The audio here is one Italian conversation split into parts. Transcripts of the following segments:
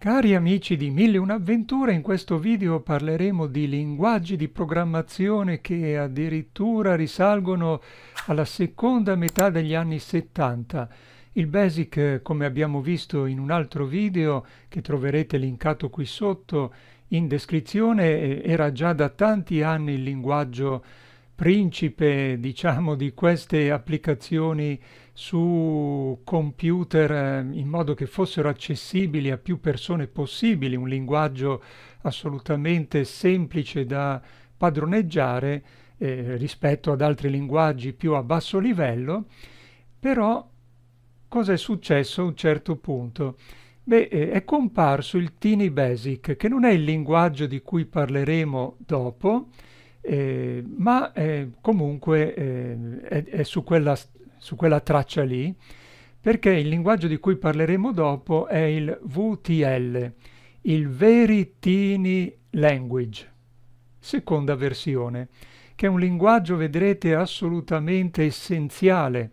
Cari amici di Mille Un'Avventura, in questo video parleremo di linguaggi di programmazione che addirittura risalgono alla seconda metà degli anni 70. Il BASIC, come abbiamo visto in un altro video, che troverete linkato qui sotto in descrizione, eh, era già da tanti anni il linguaggio principe, diciamo, di queste applicazioni su computer ehm, in modo che fossero accessibili a più persone possibili, un linguaggio assolutamente semplice da padroneggiare eh, rispetto ad altri linguaggi più a basso livello, però cosa è successo a un certo punto? Beh, eh, è comparso il Tiny Basic, che non è il linguaggio di cui parleremo dopo, eh, ma eh, comunque eh, è, è, su quella su quella traccia lì, perché il linguaggio di cui parleremo dopo è il VTL, il Very Teeny Language, seconda versione, che è un linguaggio, vedrete, assolutamente essenziale.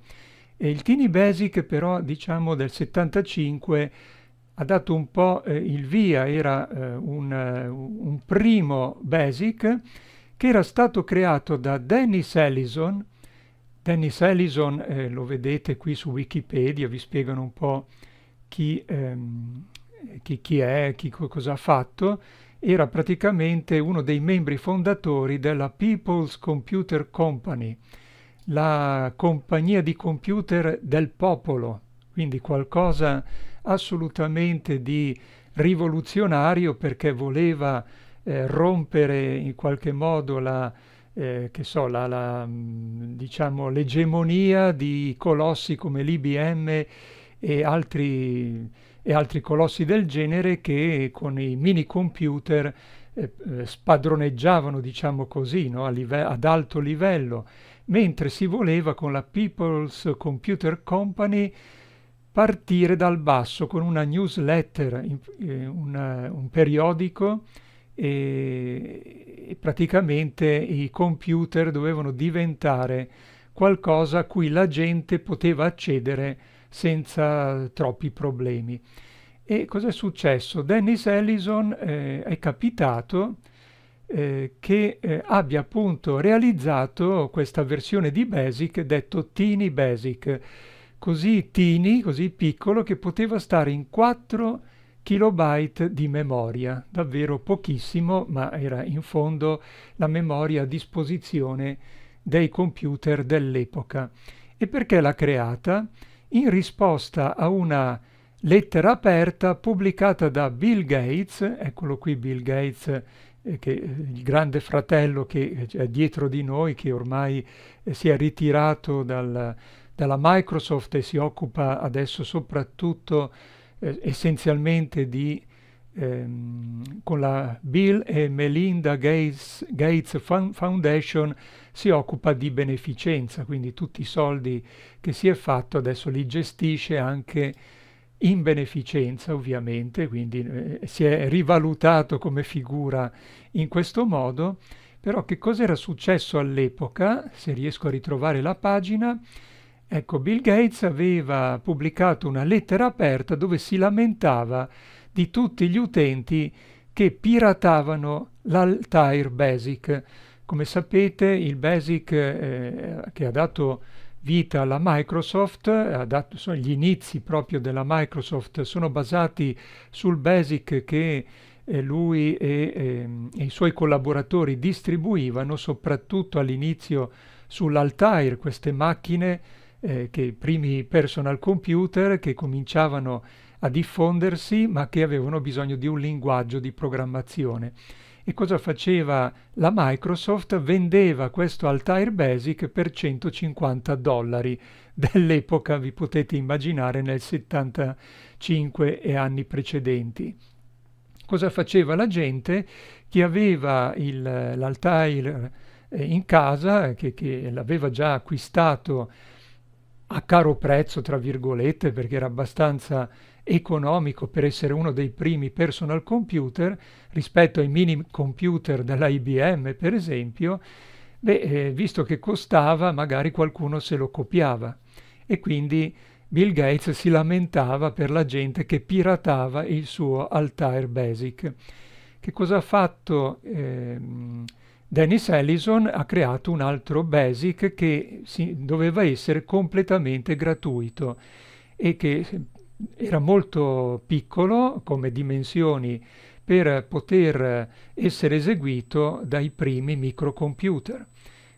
E il Teeny Basic però, diciamo, del 75 ha dato un po' eh, il via, era eh, un, eh, un primo Basic che era stato creato da Dennis Ellison, Dennis Ellison, eh, lo vedete qui su Wikipedia, vi spiegano un po' chi, ehm, chi, chi è, chi, cosa ha fatto, era praticamente uno dei membri fondatori della People's Computer Company, la compagnia di computer del popolo, quindi qualcosa assolutamente di rivoluzionario perché voleva eh, rompere in qualche modo la, eh, che so, la, la, mm, diciamo, l'egemonia di colossi come l'IBM e altri, e altri colossi del genere che con i mini computer eh, eh spadroneggiavano, diciamo così, no? live- ad alto livello, mentre si voleva con la People's Computer Company partire dal basso con una newsletter, in, eh, una, un periodico e, e praticamente i computer dovevano diventare qualcosa a cui la gente poteva accedere senza troppi problemi. E cos'è successo? Dennis Ellison eh, è capitato eh, che eh, abbia appunto realizzato questa versione di Basic detto Tiny Basic, così tini, così piccolo, che poteva stare in quattro kilobyte di memoria, davvero pochissimo, ma era in fondo la memoria a disposizione dei computer dell'epoca. E perché l'ha creata? In risposta a una lettera aperta pubblicata da Bill Gates, eccolo qui Bill Gates, eh, che, eh, il grande fratello che eh, è dietro di noi, che ormai eh, si è ritirato dal, dalla Microsoft e si occupa adesso soprattutto di eh, essenzialmente di, ehm, con la Bill e Melinda Gates, Gates Foundation si occupa di beneficenza, quindi tutti i soldi che si è fatto adesso li gestisce anche in beneficenza ovviamente, quindi eh, si è rivalutato come figura in questo modo, però che cosa era successo all'epoca, se riesco a ritrovare la pagina, Ecco, Bill Gates aveva pubblicato una lettera aperta dove si lamentava di tutti gli utenti che piratavano l'Altair Basic. Come sapete, il Basic eh, che ha dato vita alla Microsoft, dato, sono, gli inizi proprio della Microsoft sono basati sul Basic che eh, lui e, eh, e i suoi collaboratori distribuivano soprattutto all'inizio sull'Altair queste macchine eh, che i primi personal computer che cominciavano a diffondersi ma che avevano bisogno di un linguaggio di programmazione. E cosa faceva la Microsoft? Vendeva questo Altair Basic per 150 dollari dell'epoca, vi potete immaginare, nel 75 e anni precedenti. Cosa faceva la gente? Chi aveva l'Altair eh, in casa, che, che l'aveva già acquistato a caro prezzo, tra virgolette, perché era abbastanza economico per essere uno dei primi personal computer rispetto ai mini computer della IBM, per esempio, beh, eh, visto che costava, magari qualcuno se lo copiava. E quindi Bill Gates si lamentava per la gente che piratava il suo Altair Basic. Che cosa ha fatto? Ehm, Dennis Ellison ha creato un altro BASIC che si, doveva essere completamente gratuito e che era molto piccolo come dimensioni per poter essere eseguito dai primi microcomputer.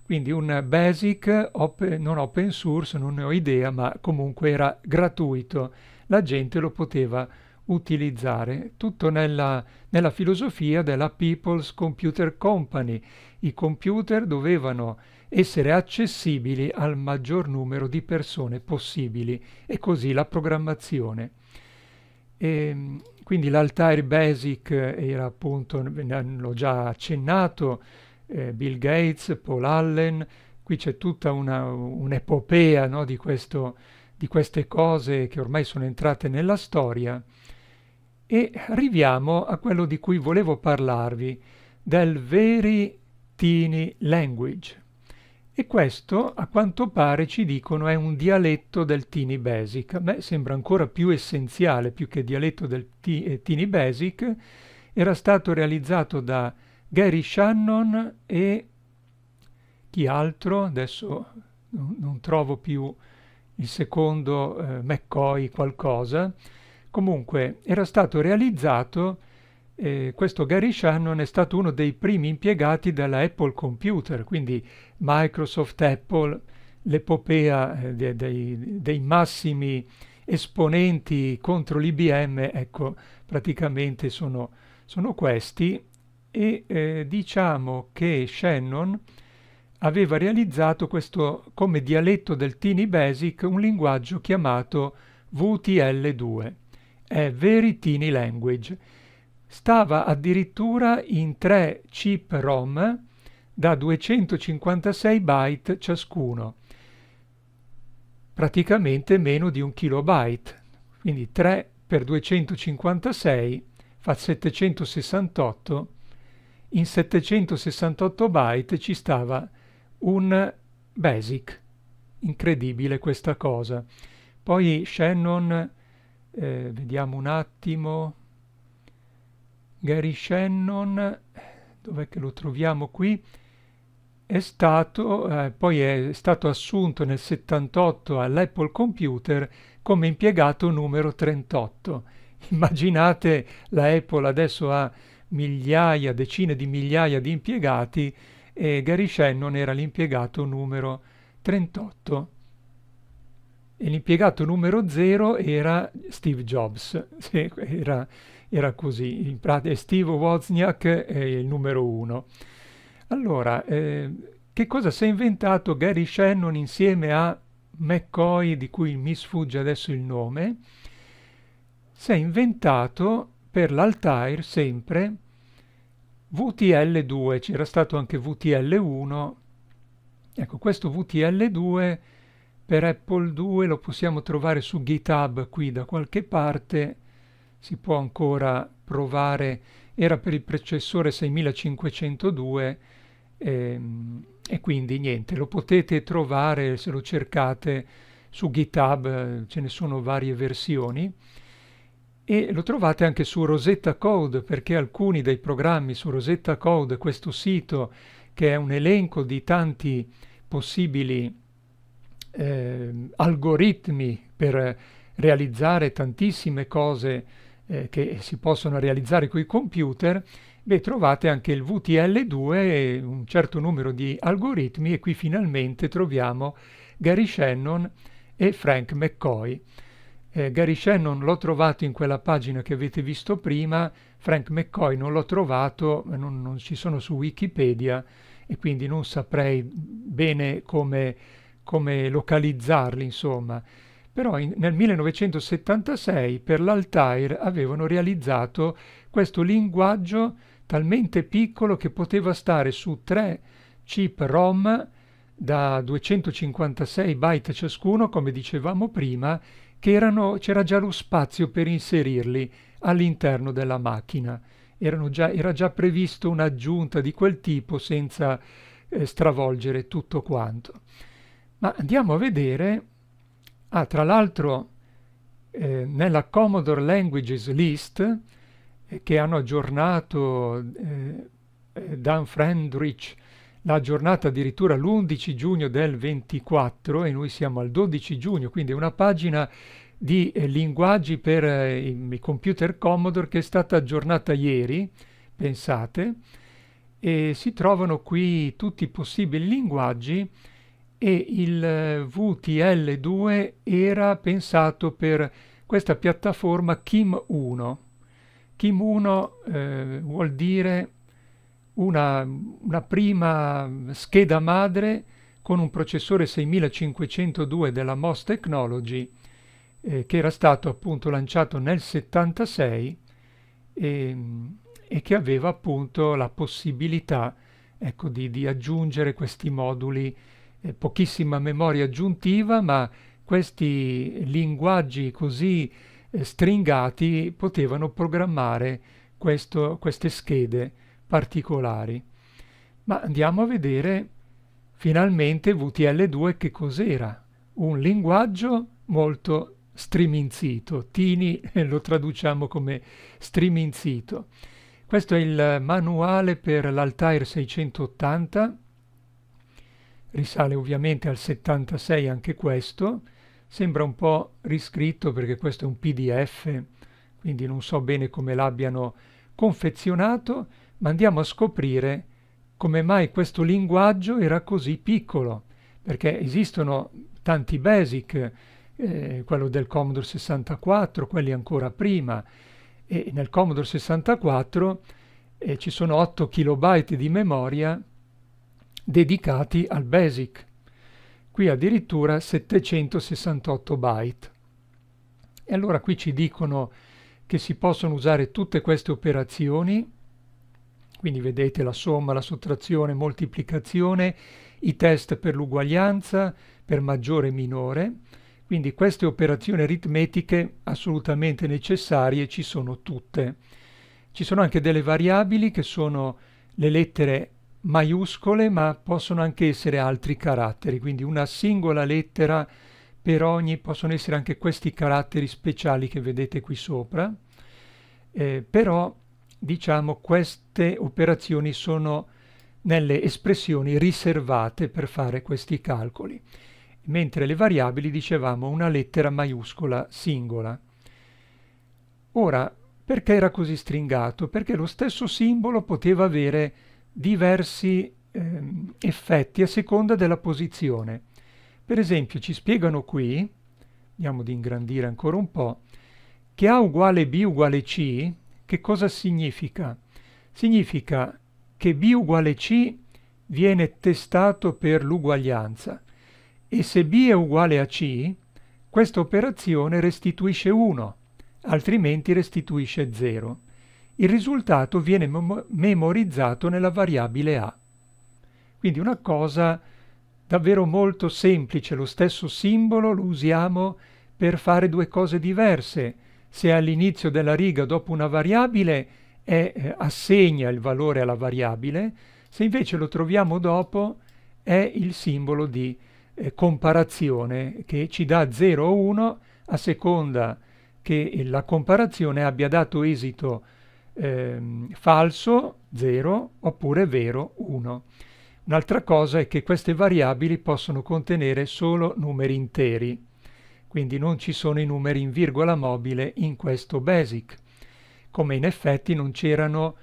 Quindi un basic op non open source, non ne ho idea, ma comunque era gratuito. La gente lo poteva utilizzare, tutto nella, nella filosofia della People's Computer Company. I computer dovevano essere accessibili al maggior numero di persone possibili e così la programmazione. E, ehm, quindi l'Altair Basic era appunto, l'ho già accennato, eh, Bill Gates, Paul Allen, qui c'è tutta una, un'epopea no, di, questo, di queste cose che ormai sono entrate nella storia. E arriviamo a quello di cui volevo parlarvi, del Very teeny Language. E questo, a quanto pare, ci dicono è un dialetto del teeny Basic. A me sembra ancora più essenziale, più che dialetto del teeny eh, Basic. Era stato realizzato da Gary Shannon e chi altro, adesso non, non trovo più il secondo eh, McCoy qualcosa, Comunque era stato realizzato, eh, questo Gary Shannon è stato uno dei primi impiegati dalla Apple Computer, quindi Microsoft, Apple, l'epopea eh, dei, dei, dei massimi esponenti contro l'IBM, ecco, praticamente sono, sono questi e eh, diciamo che Shannon aveva realizzato questo come dialetto del Tiny Basic un linguaggio chiamato VTL2 è Very Teeny Language. Stava addirittura in tre chip ROM da 256 byte ciascuno, praticamente meno di un kilobyte, quindi 3 per 256 fa 768, in 768 byte ci stava un basic, incredibile questa cosa. Poi Shannon eh, vediamo un attimo Gary Shannon dov'è che lo troviamo qui è stato eh, poi è stato assunto nel 78 all'Apple Computer come impiegato numero 38 immaginate la Apple adesso ha migliaia decine di migliaia di impiegati e Gary Shannon era l'impiegato numero 38 e l'impiegato numero zero era Steve Jobs, era, era così, in pratica Steve Wozniak è il numero uno. Allora, eh, che cosa si è inventato Gary Shannon insieme a McCoy, di cui mi sfugge adesso il nome? Si è inventato per l'Altair sempre VTL2, c'era stato anche VTL1, ecco questo VTL2 per Apple 2 lo possiamo trovare su GitHub qui da qualche parte, si può ancora provare, era per il processore 6502 ehm, e quindi niente, lo potete trovare se lo cercate su GitHub, ce ne sono varie versioni e lo trovate anche su Rosetta Code perché alcuni dei programmi su Rosetta Code, questo sito che è un elenco di tanti possibili eh, algoritmi per realizzare tantissime cose eh, che si possono realizzare con i computer, beh, trovate anche il VTL2 un certo numero di algoritmi e qui finalmente troviamo Gary Shannon e Frank McCoy. Eh, Gary Shannon l'ho trovato in quella pagina che avete visto prima, Frank McCoy non l'ho trovato, non, non ci sono su Wikipedia e quindi non saprei bene come come localizzarli, insomma. Però in, nel 1976 per l'Altair avevano realizzato questo linguaggio talmente piccolo che poteva stare su tre chip ROM da 256 byte ciascuno, come dicevamo prima, che c'era già lo spazio per inserirli all'interno della macchina. Già, era già previsto un'aggiunta di quel tipo senza eh, stravolgere tutto quanto. Ma andiamo a vedere, ah, tra l'altro eh, nella Commodore Languages List eh, che hanno aggiornato eh, eh Dan Friendrich, l'ha aggiornata addirittura l'11 giugno del 24 e noi siamo al 12 giugno, quindi una pagina di eh, linguaggi per eh, i computer Commodore che è stata aggiornata ieri, pensate, e si trovano qui tutti i possibili linguaggi e il eh, VTL2 era pensato per questa piattaforma Kim 1. Kim 1 eh, vuol dire una, una, prima scheda madre con un processore 6502 della MOS Technology eh, che era stato appunto lanciato nel 76 e, ehm, e che aveva appunto la possibilità ecco, di, di aggiungere questi moduli eh, pochissima memoria aggiuntiva, ma questi linguaggi così eh, stringati potevano programmare questo, queste schede particolari. Ma andiamo a vedere finalmente VTL2 che cos'era. Un linguaggio molto striminzito, Tini eh, lo traduciamo come striminzito. Questo è il manuale per l'Altair 680 risale ovviamente al 76 anche questo, sembra un po' riscritto perché questo è un PDF, quindi non so bene come l'abbiano confezionato, ma andiamo a scoprire come mai questo linguaggio era così piccolo, perché esistono tanti basic, eh, quello del Commodore 64, quelli ancora prima, e nel Commodore 64 eh, ci sono 8 kilobyte di memoria dedicati al BASIC. Qui addirittura 768 byte. E allora qui ci dicono che si possono usare tutte queste operazioni, quindi vedete la somma, la sottrazione, moltiplicazione, i test per l'uguaglianza, per maggiore e minore, quindi queste operazioni aritmetiche assolutamente necessarie ci sono tutte. Ci sono anche delle variabili che sono le lettere maiuscole, ma possono anche essere altri caratteri, quindi una singola lettera per ogni, possono essere anche questi caratteri speciali che vedete qui sopra, eh, però diciamo queste operazioni sono nelle espressioni riservate per fare questi calcoli, mentre le variabili dicevamo una lettera maiuscola singola. Ora, perché era così stringato? Perché lo stesso simbolo poteva avere diversi ehm, effetti a seconda della posizione. Per esempio ci spiegano qui, andiamo ad ingrandire ancora un po', che A uguale B uguale C, che cosa significa? Significa che B uguale C viene testato per l'uguaglianza e se B è uguale a C, questa operazione restituisce 1, altrimenti restituisce 0 il risultato viene memorizzato nella variabile a. Quindi una cosa davvero molto semplice, lo stesso simbolo lo usiamo per fare due cose diverse. Se all'inizio della riga dopo una variabile è, eh, assegna il valore alla variabile, se invece lo troviamo dopo è il simbolo di eh, comparazione che ci dà 0 o 1 a seconda che la comparazione abbia dato esito ehm, falso 0 oppure vero 1. Un'altra cosa è che queste variabili possono contenere solo numeri interi, quindi non ci sono i numeri in virgola mobile in questo basic, come in effetti non c'erano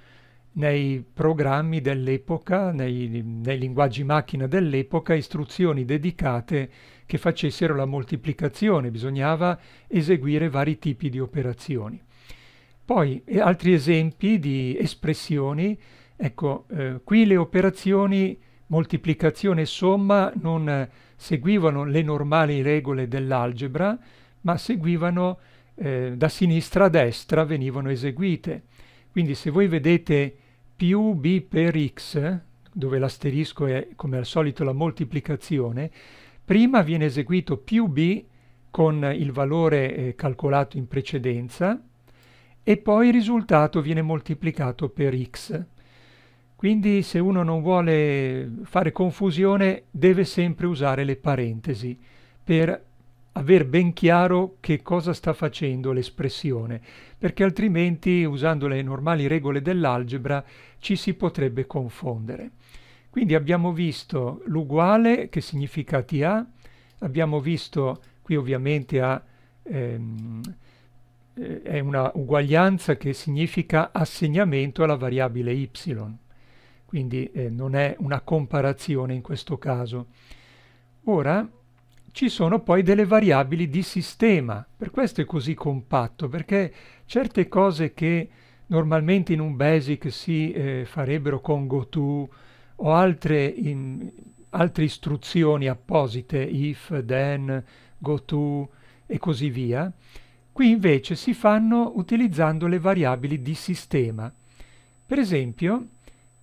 nei programmi dell'epoca, nei, nei, linguaggi macchina dell'epoca, istruzioni dedicate che facessero la moltiplicazione, bisognava eseguire vari tipi di operazioni. Poi altri esempi di espressioni, ecco, eh, qui le operazioni moltiplicazione e somma non seguivano le normali regole dell'algebra, ma seguivano eh, da sinistra a destra, venivano eseguite. Quindi se voi vedete più b per x, dove l'asterisco è come al solito la moltiplicazione, prima viene eseguito più b con il valore eh, calcolato in precedenza, e poi il risultato viene moltiplicato per x. Quindi se uno non vuole fare confusione deve sempre usare le parentesi per aver ben chiaro che cosa sta facendo l'espressione, perché altrimenti usando le normali regole dell'algebra ci si potrebbe confondere. Quindi abbiamo visto l'uguale che significa TA, abbiamo visto qui ovviamente a ehm, eh, è una uguaglianza che significa assegnamento alla variabile y, quindi eh, non è una comparazione in questo caso. Ora ci sono poi delle variabili di sistema, per questo è così compatto, perché certe cose che normalmente in un basic si eh, farebbero con goto o altre, in, altre istruzioni apposite, if, then, goto e così via, Qui invece si fanno utilizzando le variabili di sistema. Per esempio,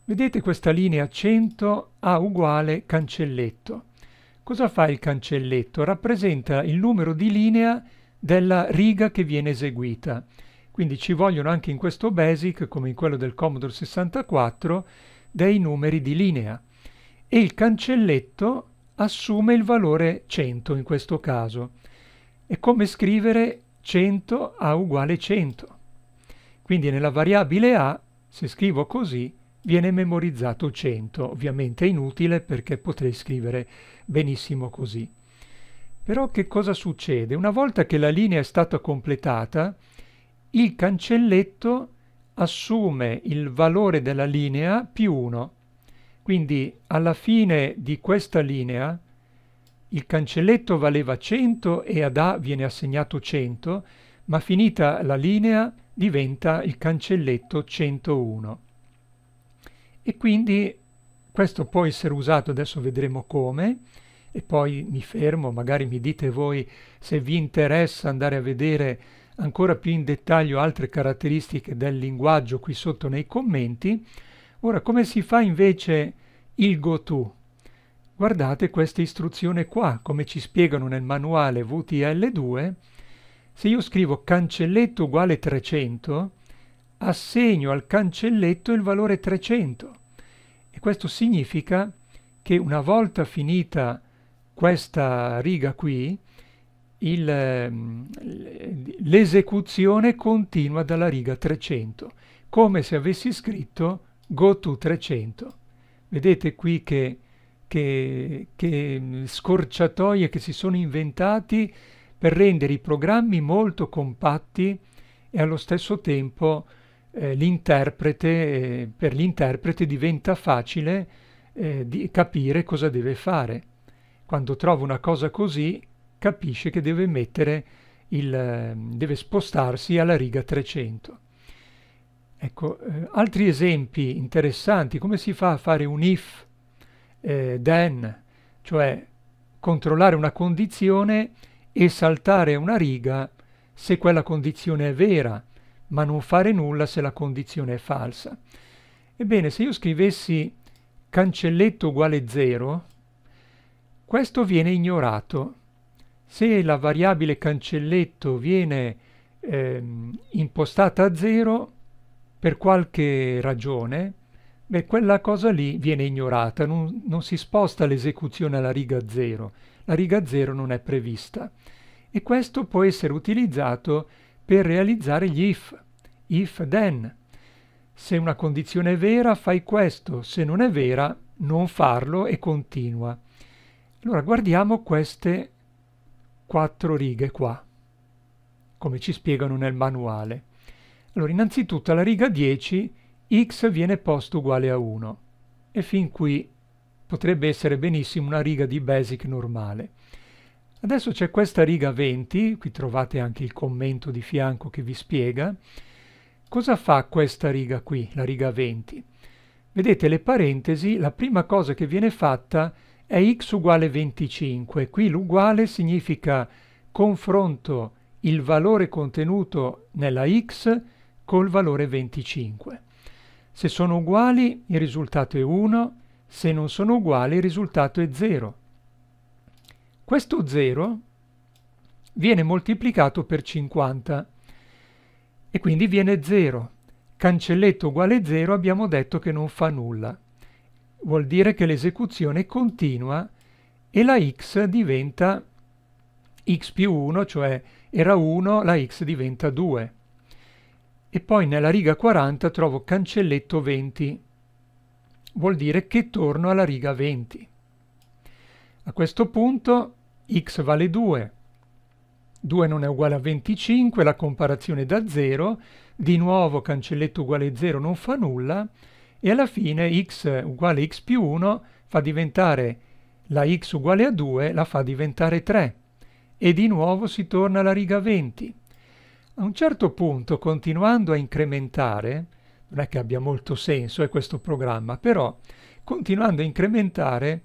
vedete questa linea 100 a uguale cancelletto. Cosa fa il cancelletto? Rappresenta il numero di linea della riga che viene eseguita. Quindi ci vogliono anche in questo BASIC, come in quello del Commodore 64, dei numeri di linea. E il cancelletto assume il valore 100 in questo caso. È come scrivere 100 a uguale 100. Quindi nella variabile a, se scrivo così, viene memorizzato 100. Ovviamente è inutile perché potrei scrivere benissimo così. Però che cosa succede? Una volta che la linea è stata completata, il cancelletto assume il valore della linea più 1. Quindi alla fine di questa linea il cancelletto valeva 100 e ad A viene assegnato 100, ma finita la linea diventa il cancelletto 101. E quindi questo può essere usato, adesso vedremo come, e poi mi fermo, magari mi dite voi se vi interessa andare a vedere ancora più in dettaglio altre caratteristiche del linguaggio qui sotto nei commenti. Ora, come si fa invece il GoTo? Guardate questa istruzione qua, come ci spiegano nel manuale VTL2, se io scrivo cancelletto uguale 300, assegno al cancelletto il valore 300 e questo significa che una volta finita questa riga qui, ehm, l'esecuzione continua dalla riga 300, come se avessi scritto go to 300. Vedete qui che che, che mm, scorciatoie che si sono inventati per rendere i programmi molto compatti e allo stesso tempo eh, l'interprete, eh, per l'interprete diventa facile eh, di capire cosa deve fare. Quando trova una cosa così, capisce che deve mettere il, mm, deve spostarsi alla riga 300. Ecco, eh, altri esempi interessanti, come si fa a fare un if eh, then, cioè controllare una condizione e saltare una riga se quella condizione è vera, ma non fare nulla se la condizione è falsa. Ebbene, se io scrivessi cancelletto uguale 0, questo viene ignorato. Se la variabile cancelletto viene ehm, impostata a 0, per qualche ragione, Beh, quella cosa lì viene ignorata, non, non si sposta l'esecuzione alla riga 0, la riga 0 non è prevista e questo può essere utilizzato per realizzare gli if, if then. Se una condizione è vera fai questo, se non è vera non farlo e continua. Allora guardiamo queste quattro righe qua, come ci spiegano nel manuale. Allora innanzitutto alla riga 10 x viene posto uguale a 1 e fin qui potrebbe essere benissimo una riga di basic normale. Adesso c'è questa riga 20, qui trovate anche il commento di fianco che vi spiega. Cosa fa questa riga qui, la riga 20? Vedete le parentesi, la prima cosa che viene fatta è x uguale 25. Qui l'uguale significa confronto il valore contenuto nella x col valore 25. Se sono uguali il risultato è 1, se non sono uguali il risultato è 0. Questo 0 viene moltiplicato per 50 e quindi viene 0. Cancelletto uguale 0 abbiamo detto che non fa nulla. Vuol dire che l'esecuzione continua e la x diventa x più 1, cioè era 1, la x diventa 2 e poi nella riga 40 trovo cancelletto 20. Vuol dire che torno alla riga 20. A questo punto x vale 2, 2 non è uguale a 25, la comparazione da 0, di nuovo cancelletto uguale 0 non fa nulla e alla fine x uguale x più 1 fa diventare la x uguale a 2, la fa diventare 3 e di nuovo si torna alla riga 20. A un certo punto, continuando a incrementare, non è che abbia molto senso è eh, questo programma, però continuando a incrementare,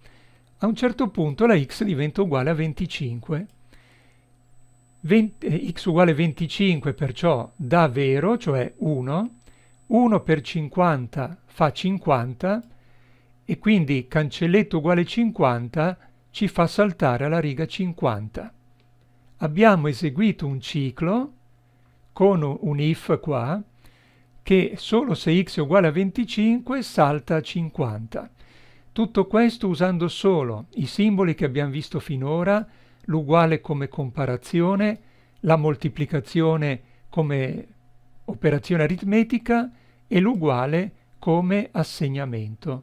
a un certo punto la x diventa uguale a 25. 20, eh, x uguale a 25 perciò da vero, cioè 1, 1 per 50 fa 50 e quindi cancelletto uguale 50 ci fa saltare alla riga 50. Abbiamo eseguito un ciclo con un if qua che solo se x è uguale a 25 salta a 50. Tutto questo usando solo i simboli che abbiamo visto finora, l'uguale come comparazione, la moltiplicazione come operazione aritmetica e l'uguale come assegnamento.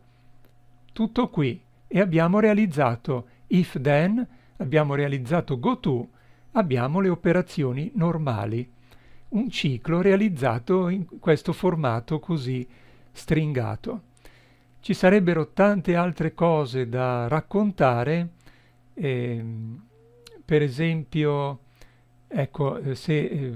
Tutto qui e abbiamo realizzato if then, abbiamo realizzato goto, abbiamo le operazioni normali un ciclo realizzato in questo formato così stringato. Ci sarebbero tante altre cose da raccontare, ehm, per esempio, ecco, eh, se, eh,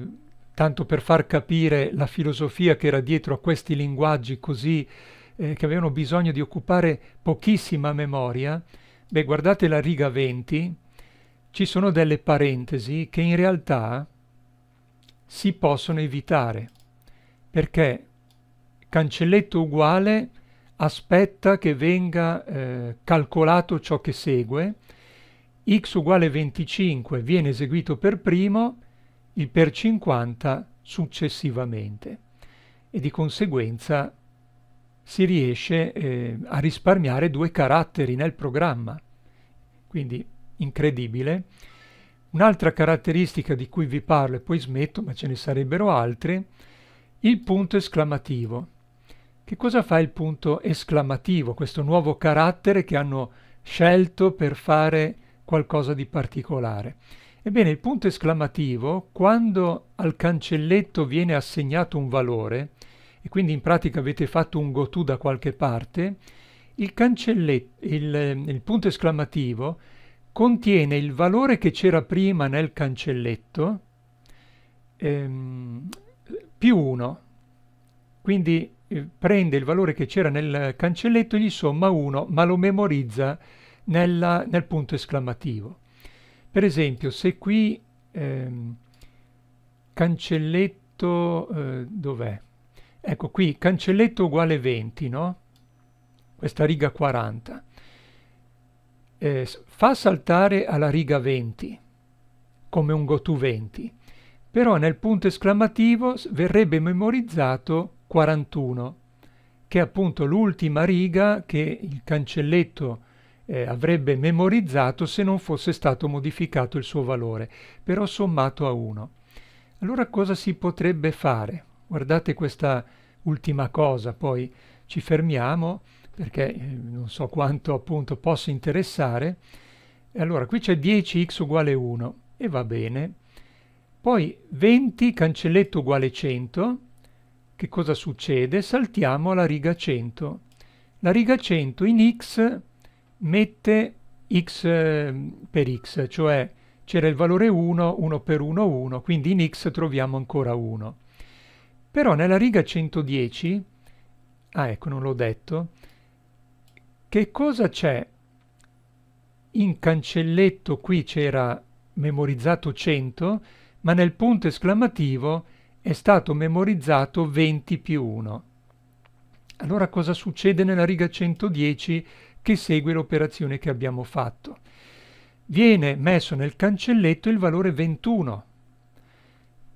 tanto per far capire la filosofia che era dietro a questi linguaggi così eh, che avevano bisogno di occupare pochissima memoria, beh, guardate la riga 20, ci sono delle parentesi che in realtà si possono evitare perché cancelletto uguale aspetta che venga eh, calcolato ciò che segue x uguale 25 viene eseguito per primo il per 50 successivamente e di conseguenza si riesce eh, a risparmiare due caratteri nel programma quindi incredibile Un'altra caratteristica di cui vi parlo e poi smetto, ma ce ne sarebbero altre, il punto esclamativo. Che cosa fa il punto esclamativo, questo nuovo carattere che hanno scelto per fare qualcosa di particolare? Ebbene, il punto esclamativo, quando al cancelletto viene assegnato un valore, e quindi in pratica avete fatto un gotù da qualche parte, il, il, il punto esclamativo contiene il valore che c'era prima nel cancelletto ehm, più 1. Quindi eh, prende il valore che c'era nel cancelletto, e gli somma 1, ma lo memorizza nella, nel punto esclamativo. Per esempio, se qui ehm, cancelletto, eh, dov'è? Ecco qui, cancelletto uguale 20, no? Questa riga 40 eh, fa saltare alla riga 20, come un Gotu 20, però nel punto esclamativo verrebbe memorizzato 41, che è appunto l'ultima riga che il cancelletto eh, avrebbe memorizzato se non fosse stato modificato il suo valore, però sommato a 1. Allora cosa si potrebbe fare? Guardate questa ultima cosa, poi ci fermiamo perché eh, non so quanto appunto possa interessare. E allora qui c'è 10x uguale 1 e va bene. Poi 20 cancelletto uguale 100. Che cosa succede? Saltiamo alla riga 100. La riga 100 in x mette x eh, per x, cioè c'era il valore 1, 1 per 1, 1, quindi in x troviamo ancora 1. Però nella riga 110, ah ecco non l'ho detto, che cosa c'è in cancelletto qui c'era memorizzato 100, ma nel punto esclamativo è stato memorizzato 20 più 1. Allora cosa succede nella riga 110 che segue l'operazione che abbiamo fatto? Viene messo nel cancelletto il valore 21,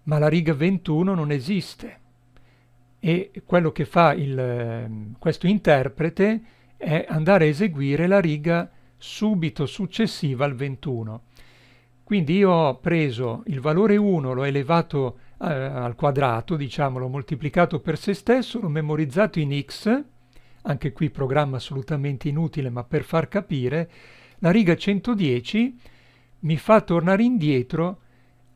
ma la riga 21 non esiste. E quello che fa il, ehm, questo interprete è andare a eseguire la riga subito successiva al 21. Quindi io ho preso il valore 1, l'ho elevato eh, al quadrato, diciamo, l'ho moltiplicato per se stesso, l'ho memorizzato in x, anche qui programma assolutamente inutile, ma per far capire, la riga 110 mi fa tornare indietro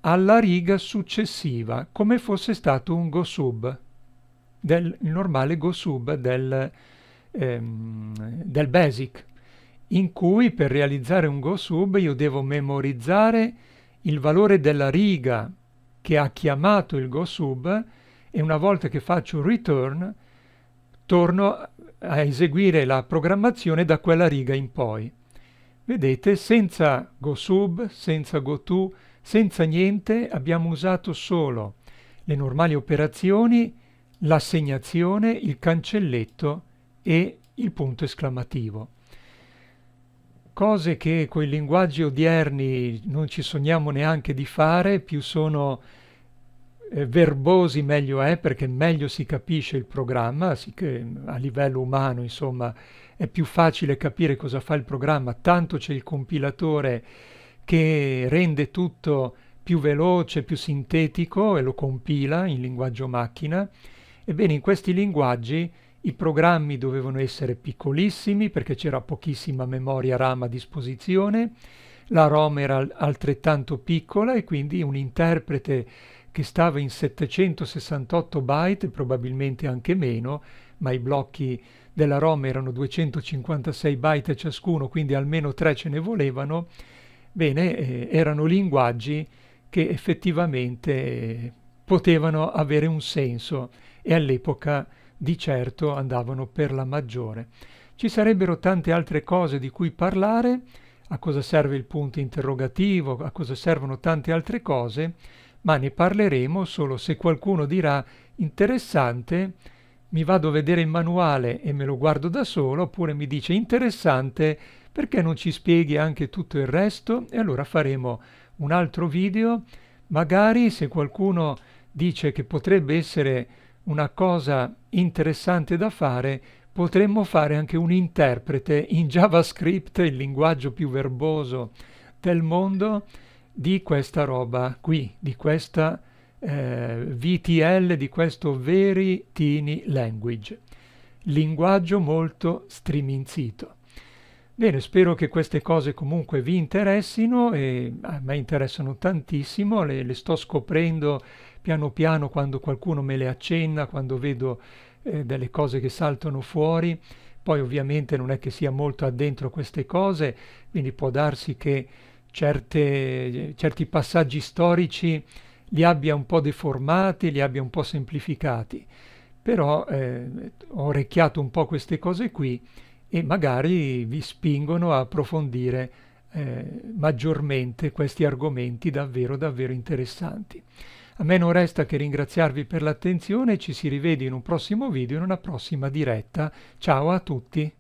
alla riga successiva, come fosse stato un go sub, del normale go sub del ehm, del basic, in cui per realizzare un go sub io devo memorizzare il valore della riga che ha chiamato il go sub e una volta che faccio un return torno a eseguire la programmazione da quella riga in poi. Vedete, senza go sub, senza GoTo, senza niente abbiamo usato solo le normali operazioni, l'assegnazione, il cancelletto e il punto esclamativo. Cose che coi linguaggi odierni non ci sogniamo neanche di fare, più sono eh, verbosi meglio è, perché meglio si capisce il programma, sì che a livello umano insomma è più facile capire cosa fa il programma, tanto c'è il compilatore che rende tutto più veloce, più sintetico e lo compila in linguaggio macchina. Ebbene, in questi linguaggi i programmi dovevano essere piccolissimi perché c'era pochissima memoria RAM a disposizione, la ROM era altrettanto piccola e quindi un interprete che stava in 768 byte, probabilmente anche meno, ma i blocchi della ROM erano 256 byte ciascuno, quindi almeno tre ce ne volevano, bene, eh, erano linguaggi che effettivamente eh, potevano avere un senso e all'epoca di certo andavano per la maggiore. Ci sarebbero tante altre cose di cui parlare, a cosa serve il punto interrogativo, a cosa servono tante altre cose, ma ne parleremo solo se qualcuno dirà interessante, mi vado a vedere il manuale e me lo guardo da solo, oppure mi dice interessante perché non ci spieghi anche tutto il resto e allora faremo un altro video, magari se qualcuno dice che potrebbe essere una cosa interessante da fare, potremmo fare anche un interprete in JavaScript, il linguaggio più verboso del mondo, di questa roba qui, di questa eh, VTL, di questo Very Tiny Language. Linguaggio molto striminzito. Bene, spero che queste cose comunque vi interessino e a me interessano tantissimo, le, le sto scoprendo piano piano quando qualcuno me le accenna, quando vedo eh, delle cose che saltano fuori, poi ovviamente non è che sia molto addentro a queste cose, quindi può darsi che certe, certi passaggi storici li abbia un po' deformati, li abbia un po' semplificati, però eh, ho orecchiato un po' queste cose qui e magari vi spingono a approfondire eh, maggiormente questi argomenti davvero davvero interessanti. A me non resta che ringraziarvi per l'attenzione ci si rivede in un prossimo video, in una prossima diretta. Ciao a tutti!